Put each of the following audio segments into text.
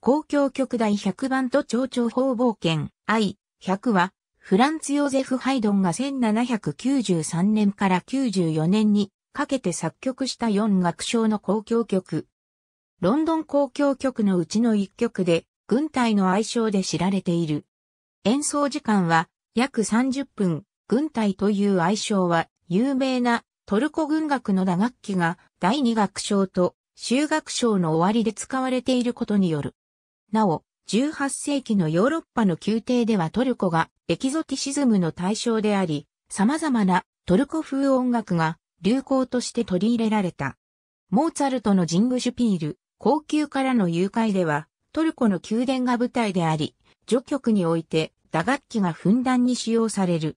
公共曲第100番と蝶々方冒険 I100 は、フランツ・ヨーゼフ・ハイドンが1793年から94年にかけて作曲した4楽章の公共曲。ロンドン公共曲のうちの1曲で、軍隊の愛称で知られている。演奏時間は約30分。軍隊という愛称は有名なトルコ軍楽の打楽器が第2楽章と修楽章の終わりで使われていることによる。なお、18世紀のヨーロッパの宮廷ではトルコがエキゾティシズムの対象であり、様々なトルコ風音楽が流行として取り入れられた。モーツァルトのジングシュピール、高級からの誘拐では、トルコの宮殿が舞台であり、序曲において打楽器がふんだんに使用される。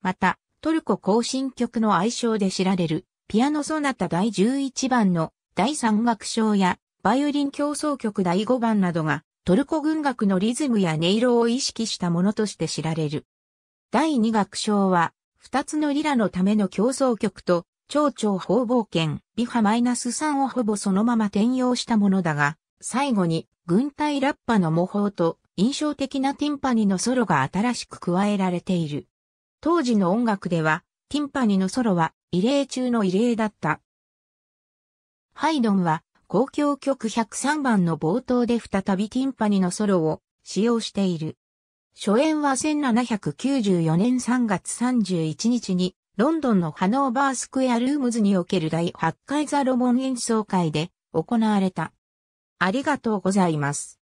また、トルコ行進曲の愛称で知られる、ピアノソナタ第11番の第3楽章や、バイオリン競争曲第5番などがトルコ軍楽のリズムや音色を意識したものとして知られる。第二楽章は、二つのリラのための競争曲と、蝶々方々剣、ビハマイナス3をほぼそのまま転用したものだが、最後に、軍隊ラッパの模倣と、印象的なティンパニのソロが新しく加えられている。当時の音楽では、ティンパニのソロは、異例中の異例だった。ハイドンは、公共曲103番の冒頭で再びティンパニのソロを使用している。初演は1794年3月31日に、ロンドンのハノーバースクエアルームズにおける第8回ザロモン演奏会で行われた。ありがとうございます。